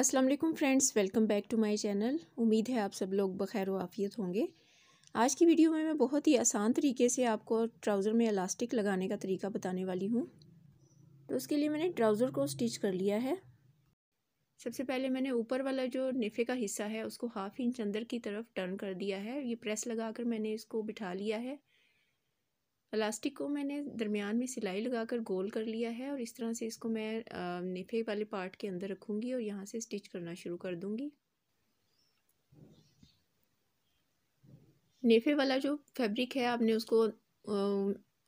अस्सलाम वालेकुम friends welcome back to my channel उम्मीद है आप सब लोग बखैर वाफियत होंगे आज की वीडियो में मैं बहुत ही आसान तरीके से आपको ट्राउज़र में इलास्टिक लगाने का तरीका बताने वाली हूँ तो उसके लिए मैंने ट्राउज़र को स्टिच कर लिया है सबसे पहले मैंने ऊपर वाला जो निफ़े का हिस्सा है उसको हाफ इंच अंदर की तरफ टर्न कर दिया है ये प्रेस लगा कर मैंने इसको बिठा लिया है इलास्टिक को मैंने दरमियान में सिलाई लगाकर गोल कर लिया है और इस तरह से इसको मैं नेफे वाले पार्ट के अंदर रखूँगी और यहाँ से स्टिच करना शुरू कर दूँगी नेफे वाला जो फैब्रिक है आपने उसको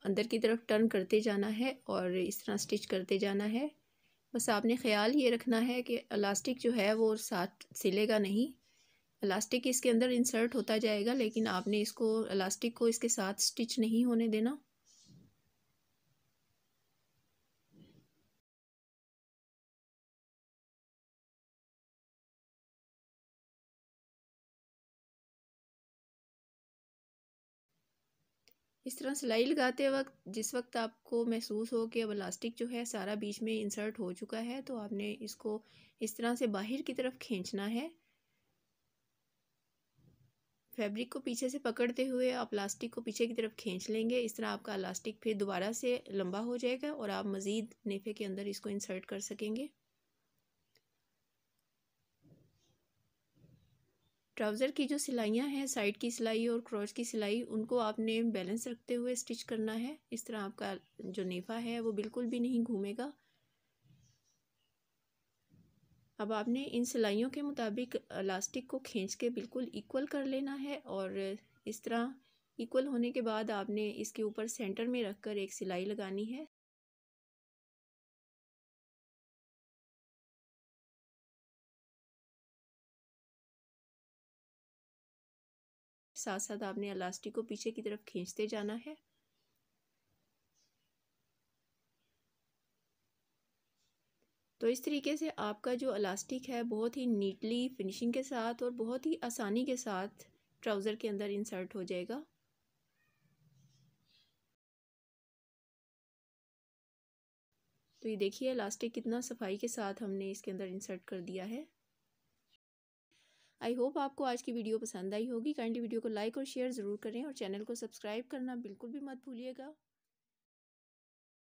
अंदर की तरफ टर्न करते जाना है और इस तरह स्टिच करते जाना है बस आपने ख्याल ये रखना है कि इलास्टिक जो है वो साथ सिलेगा नहीं इलास्टिक इसके अंदर इंसर्ट होता जाएगा लेकिन आपने इसको इलास्टिक को इसके साथ स्टिच नहीं होने देना इस तरह सिलाई लगाते वक्त जिस वक्त आपको महसूस हो कि अब इलास्टिक जो है सारा बीच में इंसर्ट हो चुका है तो आपने इसको इस तरह से बाहर की तरफ खींचना है फैब्रिक को पीछे से पकड़ते हुए आप प्लास्टिक को पीछे की तरफ खींच लेंगे इस तरह आपका इलास्टिक फिर दोबारा से लंबा हो जाएगा और आप मज़ीद नेफे के अंदर इसको इंसर्ट कर सकेंगे ट्राउज़र की जो सिलाइयाँ हैं साइड की सिलाई और क्रॉच की सिलाई उनको आपने बैलेंस रखते हुए स्टिच करना है इस तरह आपका जो नेफा है वो बिल्कुल भी नहीं घूमेगा अब आपने इन सिलाइयों के मुताबिक इलास्टिक को खींच के बिल्कुल इक्वल कर लेना है और इस तरह इक्वल होने के बाद आपने इसके ऊपर सेंटर में रखकर एक सिलाई लगानी है साथ साथ आपने इलास्टिक को पीछे की तरफ खींचते जाना है तो इस तरीके से आपका जो अलास्टिक है बहुत ही नीटली फिनिशिंग के साथ और बहुत ही आसानी के साथ ट्राउज़र के अंदर इंसर्ट हो जाएगा तो ये देखिए इलास्टिक कितना सफाई के साथ हमने इसके अंदर इंसर्ट कर दिया है आई होप आपको आज की वीडियो पसंद आई होगी काइंडली वीडियो को लाइक और शेयर ज़रूर करें और चैनल को सब्सक्राइब करना बिल्कुल भी मत भूलिएगा